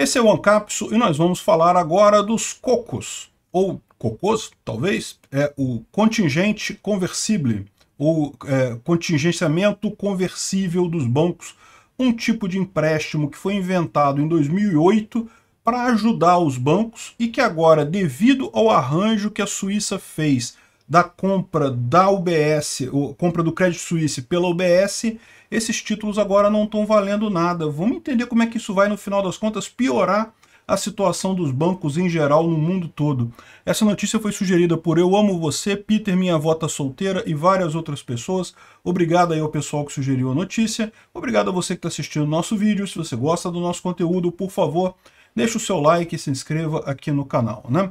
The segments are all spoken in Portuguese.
Esse é o Ancapso e nós vamos falar agora dos cocos, ou cocôs, talvez, é o contingente conversível, ou é, contingenciamento conversível dos bancos, um tipo de empréstimo que foi inventado em 2008 para ajudar os bancos e que agora, devido ao arranjo que a Suíça fez da compra da UBS, ou compra do Crédito Suisse pela UBS, esses títulos agora não estão valendo nada. Vamos entender como é que isso vai, no final das contas, piorar a situação dos bancos em geral no mundo todo. Essa notícia foi sugerida por Eu Amo Você, Peter Minha Vota tá Solteira e várias outras pessoas. Obrigado aí ao pessoal que sugeriu a notícia. Obrigado a você que está assistindo o nosso vídeo. Se você gosta do nosso conteúdo, por favor, deixe o seu like e se inscreva aqui no canal, né?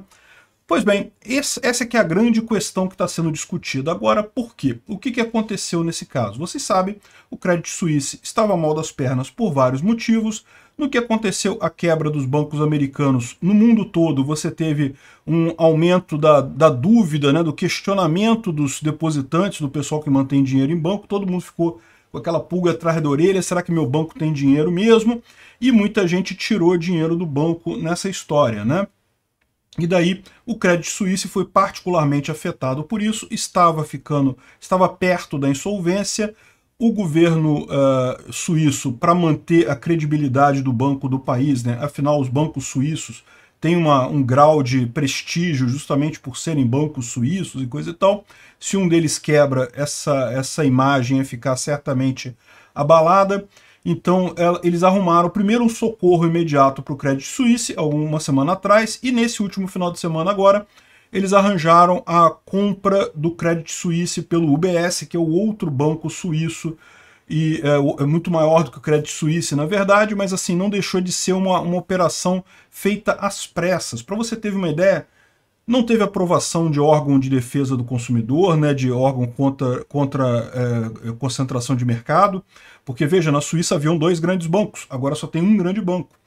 Pois bem, essa é é a grande questão que está sendo discutida agora. Por quê? O que, que aconteceu nesse caso? Vocês sabem, o Credit Suisse estava mal das pernas por vários motivos. No que aconteceu a quebra dos bancos americanos no mundo todo, você teve um aumento da, da dúvida, né, do questionamento dos depositantes, do pessoal que mantém dinheiro em banco. Todo mundo ficou com aquela pulga atrás da orelha, será que meu banco tem dinheiro mesmo? E muita gente tirou dinheiro do banco nessa história, né? E daí o Crédito Suíço foi particularmente afetado por isso, estava ficando, estava perto da insolvência. O governo uh, suíço, para manter a credibilidade do banco do país, né, afinal os bancos suíços têm uma, um grau de prestígio justamente por serem bancos suíços e coisa e tal, se um deles quebra, essa, essa imagem ia ficar certamente abalada. Então ela, eles arrumaram primeiro um socorro imediato para o Crédito Suíça, alguma semana atrás, e nesse último final de semana agora, eles arranjaram a compra do Crédito Suíça pelo UBS, que é o outro banco suíço, e é, é, muito maior do que o Crédito Suíça, na verdade, mas assim, não deixou de ser uma, uma operação feita às pressas. Para você ter uma ideia, não teve aprovação de órgão de defesa do consumidor, né, de órgão contra, contra é, concentração de mercado, porque, veja, na Suíça haviam dois grandes bancos, agora só tem um grande banco.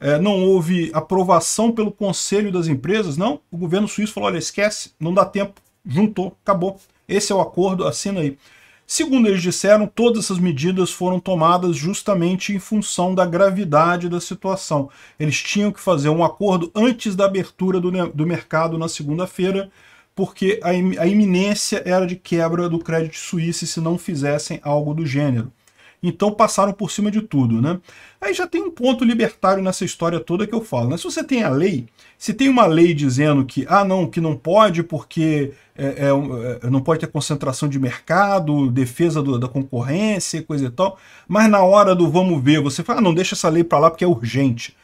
É, não houve aprovação pelo Conselho das Empresas, não. O governo suíço falou, olha, esquece, não dá tempo, juntou, acabou. Esse é o acordo, assina aí. Segundo eles disseram, todas essas medidas foram tomadas justamente em função da gravidade da situação. Eles tinham que fazer um acordo antes da abertura do, do mercado na segunda-feira, porque a, a iminência era de quebra do crédito suíço se não fizessem algo do gênero então passaram por cima de tudo, né? Aí já tem um ponto libertário nessa história toda que eu falo, né? Se você tem a lei, se tem uma lei dizendo que, ah, não, que não pode porque é, é, é não pode ter concentração de mercado, defesa do, da concorrência, coisa e tal, mas na hora do vamos ver, você fala, ah, não, deixa essa lei para lá porque é urgente.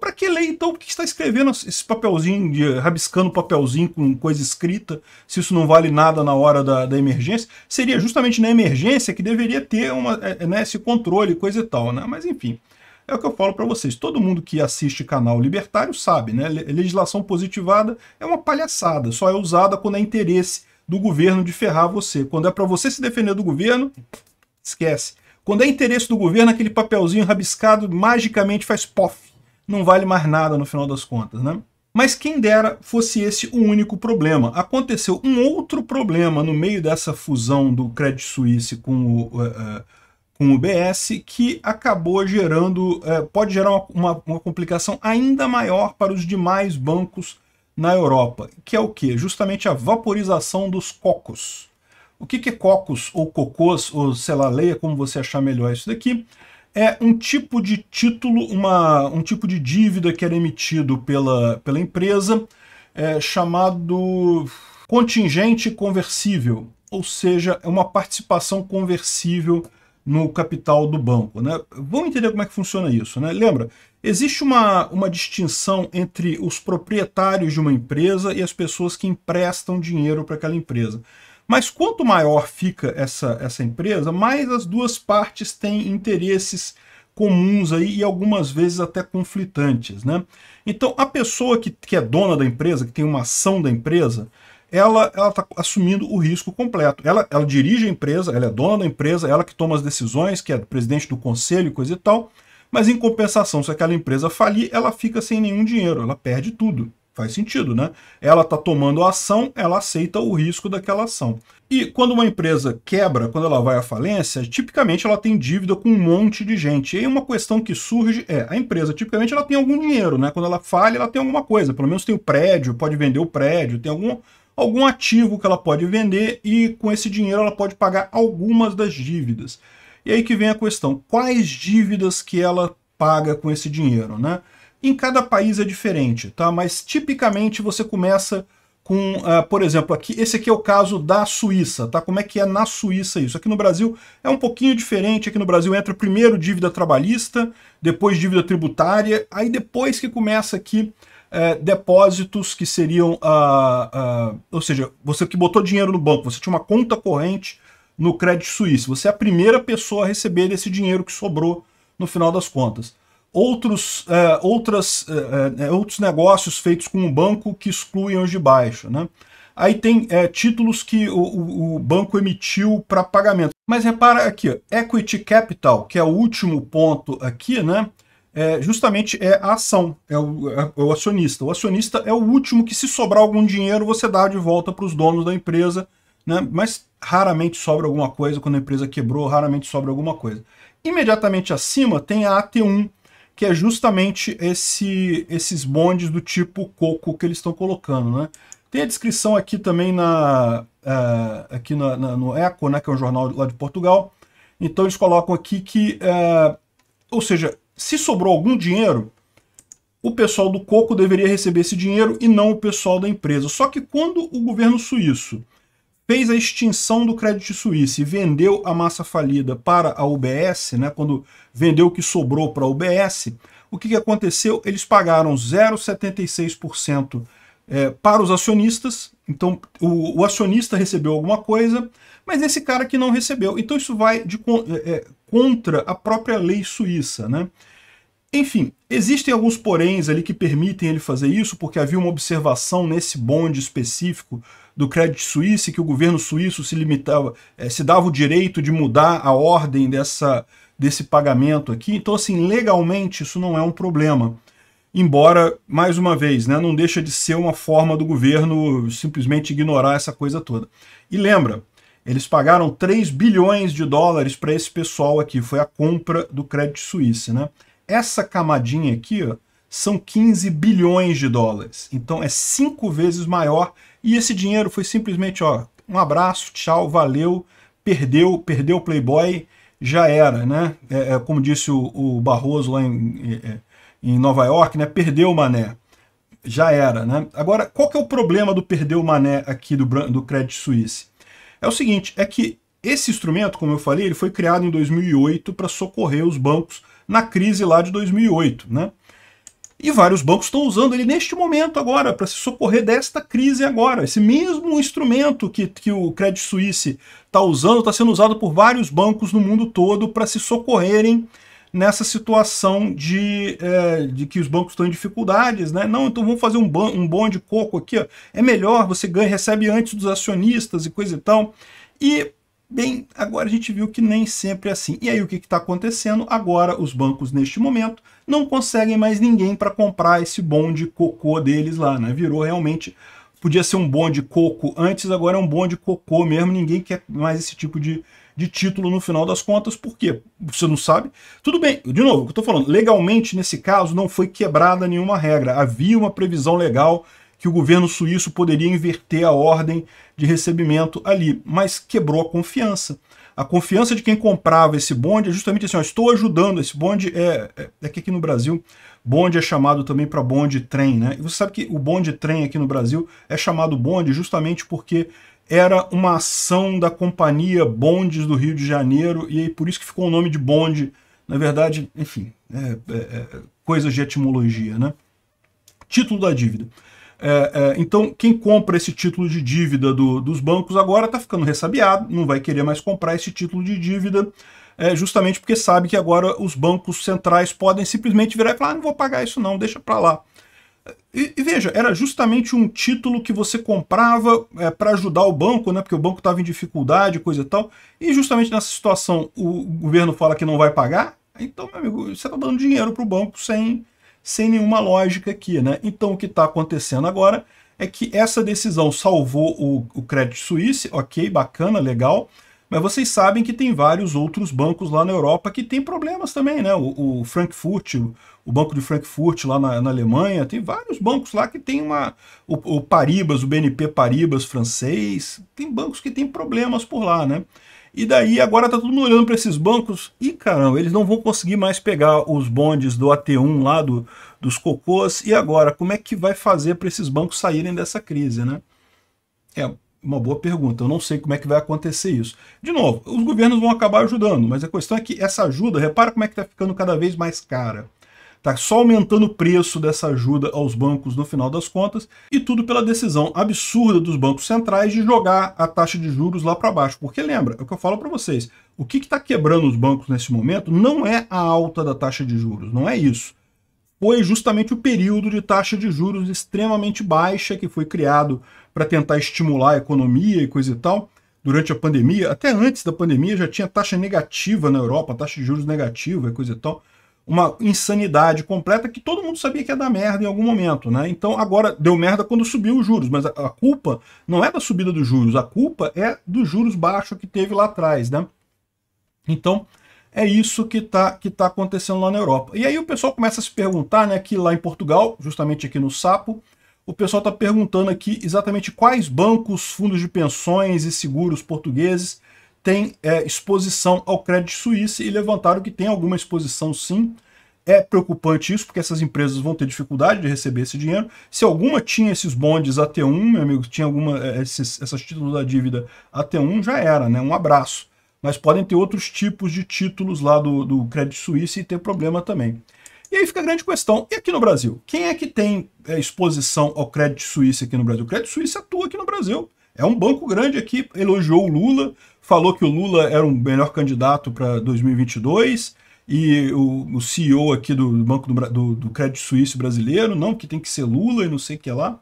Para que ler então? Por que está escrevendo esse papelzinho, de, rabiscando papelzinho com coisa escrita, se isso não vale nada na hora da, da emergência? Seria justamente na emergência que deveria ter uma, é, é, né, esse controle, coisa e tal, né? Mas enfim, é o que eu falo para vocês. Todo mundo que assiste canal libertário sabe, né? Legislação positivada é uma palhaçada, só é usada quando é interesse do governo de ferrar você. Quando é para você se defender do governo, esquece. Quando é interesse do governo, aquele papelzinho rabiscado magicamente faz pof não vale mais nada no final das contas, né? Mas quem dera fosse esse o único problema. Aconteceu um outro problema no meio dessa fusão do Credit Suisse com o, uh, com o BS que acabou gerando, uh, pode gerar uma, uma, uma, complicação ainda maior para os demais bancos na Europa, que é o que? Justamente a vaporização dos cocos. O que, que é cocos ou cocôs, ou sei lá, leia como você achar melhor isso daqui, é um tipo de título, uma, um tipo de dívida que era emitido pela, pela empresa é, chamado contingente conversível, ou seja, é uma participação conversível no capital do banco. Né? Vamos entender como é que funciona isso. Né? Lembra, existe uma, uma distinção entre os proprietários de uma empresa e as pessoas que emprestam dinheiro para aquela empresa. Mas quanto maior fica essa, essa empresa, mais as duas partes têm interesses comuns aí e algumas vezes até conflitantes, né? Então, a pessoa que, que é dona da empresa, que tem uma ação da empresa, ela está assumindo o risco completo. Ela, ela dirige a empresa, ela é dona da empresa, ela que toma as decisões, que é presidente do conselho, coisa e tal, mas em compensação, se aquela empresa falir, ela fica sem nenhum dinheiro, ela perde tudo. Faz sentido, né? Ela está tomando a ação, ela aceita o risco daquela ação. E quando uma empresa quebra, quando ela vai à falência, tipicamente ela tem dívida com um monte de gente. E aí uma questão que surge é, a empresa tipicamente ela tem algum dinheiro, né? Quando ela falha, ela tem alguma coisa, pelo menos tem o prédio, pode vender o prédio, tem algum, algum ativo que ela pode vender e com esse dinheiro ela pode pagar algumas das dívidas. E aí que vem a questão, quais dívidas que ela paga com esse dinheiro, né? Em cada país é diferente, tá? Mas tipicamente você começa com, uh, por exemplo, aqui, esse aqui é o caso da Suíça, tá? Como é que é na Suíça isso? Aqui no Brasil é um pouquinho diferente, aqui no Brasil entra primeiro dívida trabalhista, depois dívida tributária, aí depois que começa aqui eh, depósitos que seriam, uh, ou seja, você que botou dinheiro no banco, você tinha uma conta corrente no crédito suíço, você é a primeira pessoa a receber esse dinheiro que sobrou no final das contas outros, uh, outras, uh, uh, outros negócios feitos com o banco que excluem os de baixo. Né? Aí tem títulos que o, o banco emitiu para pagamento. Mas repara aqui, equity capital, que é o último ponto aqui, né? É, justamente é a ação, é o, é o, acionista. O acionista é o último que, se sobrar algum dinheiro, você dá de volta para os donos da empresa, né? mas raramente sobra alguma coisa, quando a empresa quebrou, raramente sobra alguma coisa. Imediatamente acima tem a AT1, que é justamente esse, esses bondes do tipo coco que eles estão colocando, né? Tem a descrição aqui também na, uh, aqui na, na, no Eco, né, que é um jornal lá de Portugal. Então eles colocam aqui que, uh, ou seja, se sobrou algum dinheiro, o pessoal do coco deveria receber esse dinheiro e não o pessoal da empresa. Só que quando o governo suíço fez a extinção do crédito Suíça e vendeu a massa falida para a UBS, né, quando vendeu o que sobrou para a UBS, o que, que aconteceu? Eles pagaram 0,76% é, para os acionistas, então o, o, acionista recebeu alguma coisa, mas esse cara que não recebeu. Então isso vai de, é, é, contra a própria lei suíça. Né? Enfim, existem alguns poréns ali que permitem ele fazer isso, porque havia uma observação nesse bonde específico do Credit Suisse, que o governo suíço se limitava, é, se dava o direito de mudar a ordem dessa, desse pagamento aqui. Então, assim, legalmente isso não é um problema. Embora, mais uma vez, né, não deixa de ser uma forma do governo simplesmente ignorar essa coisa toda. E lembra, eles pagaram 3 bilhões de dólares para esse pessoal aqui, foi a compra do Credit Suisse. Né? Essa camadinha aqui ó, são 15 bilhões de dólares. Então é cinco vezes maior e esse dinheiro foi simplesmente, ó, um abraço, tchau, valeu, perdeu, perdeu o Playboy, já era, né? É, é como disse o, o, Barroso lá em, é, é, em Nova York, né? Perdeu o Mané. Já era, né? Agora, qual que é o problema do perder o Mané aqui do, do Credit Suisse? É o seguinte, é que esse instrumento, como eu falei, ele foi criado em 2008 para socorrer os bancos na crise lá de 2008, né? E vários bancos estão usando ele neste momento agora, para se socorrer desta crise agora. Esse mesmo instrumento que, que o Credit Suisse está usando, está sendo usado por vários bancos no mundo todo para se socorrerem nessa situação de, é, de que os bancos estão em dificuldades, né? Não, então vamos fazer um, ban, um bom de coco aqui, ó. É melhor, você ganha, recebe antes dos acionistas e coisa e tal. E Bem, agora a gente viu que nem sempre é assim. E aí o que está acontecendo? Agora os bancos, neste momento, não conseguem mais ninguém para comprar esse bonde cocô deles lá, né? Virou realmente, podia ser um bonde coco antes, agora é um bonde cocô mesmo, ninguém quer mais esse tipo de, de título no final das contas, por quê? Você não sabe? Tudo bem, de novo, o que eu estou falando, legalmente nesse caso não foi quebrada nenhuma regra, havia uma previsão legal que o governo suíço poderia inverter a ordem de recebimento ali, mas quebrou a confiança. A confiança de quem comprava esse bonde é justamente assim, ó, estou ajudando, esse bonde é, é, é que aqui no Brasil, bonde é chamado também para bonde trem, né? E você sabe que o bonde trem aqui no Brasil é chamado bonde justamente porque era uma ação da companhia Bondes do Rio de Janeiro e por isso que ficou o nome de bonde. Na verdade, enfim, é, é, é coisas de etimologia, né? Título da dívida. É, é, então, quem compra esse título de dívida do, dos bancos agora está ficando ressabiado, não vai querer mais comprar esse título de dívida, é, justamente porque sabe que agora os bancos centrais podem simplesmente virar e falar: ah, não vou pagar isso, não, deixa para lá. E, e, veja, era justamente um título que você comprava é, para ajudar o banco, né? Porque o banco estava em dificuldade, coisa e tal. E justamente nessa situação o governo fala que não vai pagar. Então, meu amigo, você está dando dinheiro para o banco sem, sem nenhuma lógica aqui. Né? Então o que está acontecendo agora é que essa decisão salvou o, o Credit Suisse, ok, bacana, legal, mas vocês sabem que tem vários outros bancos lá na Europa que tem problemas também, né? O, o Frankfurt, o Banco de Frankfurt lá na, na, Alemanha, tem vários bancos lá que tem uma... O, o Paribas, o BNP Paribas francês, tem bancos que tem problemas por lá, né? E daí agora tá todo mundo olhando para esses bancos e caramba, eles não vão conseguir mais pegar os bondes do AT1 lá do, dos cocôs. E agora, como é que vai fazer para esses bancos saírem dessa crise, né? É uma boa pergunta. Eu não sei como é que vai acontecer isso. De novo, os governos vão acabar ajudando, mas a questão é que essa ajuda, repara como é que tá ficando cada vez mais cara. Está só aumentando o preço dessa ajuda aos bancos no final das contas e tudo pela decisão absurda dos bancos centrais de jogar a taxa de juros lá para baixo. Porque lembra, é o que eu falo para vocês, o que está quebrando os bancos nesse momento não é a alta da taxa de juros, não é isso. Foi justamente o período de taxa de juros extremamente baixa que foi criado para tentar estimular a economia e coisa e tal durante a pandemia, até antes da pandemia já tinha taxa negativa na Europa, taxa de juros negativa e coisa e tal uma insanidade completa que todo mundo sabia que ia dar merda em algum momento, né? Então agora deu merda quando subiu os juros, mas a, culpa não é da subida dos juros, a culpa é dos juros baixos que teve lá atrás, né? Então é isso que está que tá acontecendo lá na Europa. E aí o pessoal começa a se perguntar, né, que lá em Portugal, justamente aqui no Sapo, o pessoal está perguntando aqui exatamente quais bancos, fundos de pensões e seguros portugueses tem é, exposição ao crédito suíço e levantaram que tem alguma exposição sim. É preocupante isso, porque essas empresas vão ter dificuldade de receber esse dinheiro. Se alguma tinha esses bondes at 1 meu amigo, tinha alguma é, esses, essas títulos da dívida at 1 já era, né? Um abraço. Mas podem ter outros tipos de títulos lá do, do Crédito Suíça e ter problema também. E aí fica a grande questão. E aqui no Brasil? Quem é que tem é, exposição ao crédito Suíça aqui no Brasil? O crédito Suíça atua aqui no Brasil. É um banco grande aqui, elogiou o Lula, falou que o Lula era o melhor candidato para 2022 e o, o, CEO aqui do Banco do, do, do, Crédito Suíço brasileiro, não, que tem que ser Lula e não sei o que lá.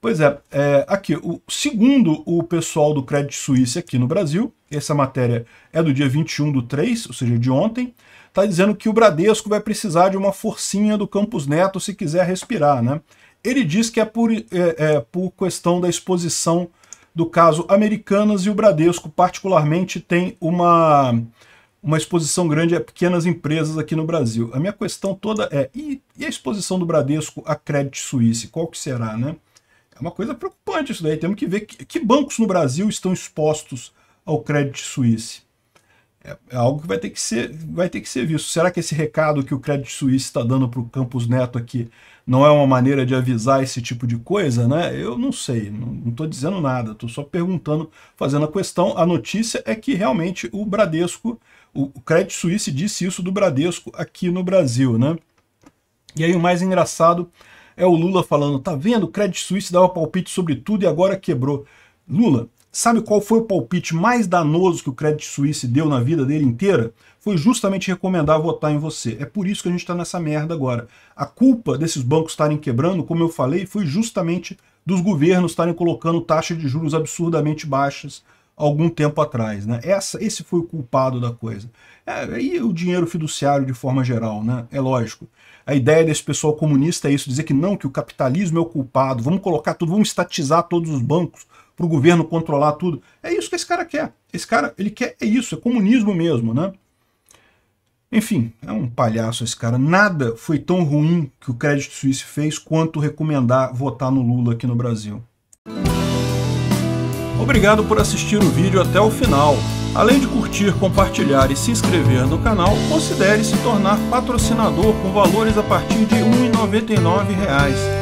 Pois é, é, aqui, o, segundo o pessoal do Crédito Suíço aqui no Brasil, essa matéria é do dia 21 do 3, ou seja, de ontem, está dizendo que o Bradesco vai precisar de uma forcinha do Campos Neto se quiser respirar, né? Ele diz que é por, é, é por questão da exposição do caso Americanas e o Bradesco, particularmente, tem uma, uma exposição grande a pequenas empresas aqui no Brasil. A minha questão toda é, e, e a exposição do Bradesco a Credit Suisse? Qual que será, né? É uma coisa preocupante isso daí. Temos que ver que, que bancos no Brasil estão expostos ao Credit Suisse. É, é algo que vai ter que ser, vai ter que ser visto. Será que esse recado que o Credit Suisse está dando para o Campos Neto aqui não é uma maneira de avisar esse tipo de coisa, né? Eu não sei, não estou dizendo nada, estou só perguntando, fazendo a questão. A notícia é que realmente o Bradesco, o Credit Suisse disse isso do Bradesco aqui no Brasil, né? E aí o mais engraçado é o Lula falando, tá vendo? O Credit Suisse dava palpite sobre tudo e agora quebrou. Lula, Sabe qual foi o palpite mais danoso que o Credit Suisse deu na vida dele inteira? Foi justamente recomendar votar em você. É por isso que a gente está nessa merda agora. A culpa desses bancos estarem quebrando, como eu falei, foi justamente dos governos estarem colocando taxas de juros absurdamente baixas algum tempo atrás. Né? Essa, esse foi o culpado da coisa. É, e o dinheiro fiduciário de forma geral, né? é lógico. A ideia desse pessoal comunista é isso, dizer que não, que o capitalismo é o culpado, vamos colocar tudo, vamos estatizar todos os bancos, para o governo controlar tudo. É isso que esse cara quer. Esse cara, ele quer é isso, é comunismo mesmo, né? Enfim, é um palhaço esse cara. Nada foi tão ruim que o Crédito Suíço fez quanto recomendar votar no Lula aqui no Brasil. Obrigado por assistir o vídeo até o final. Além de curtir, compartilhar e se inscrever no canal, considere se tornar patrocinador com valores a partir de R$ 1,99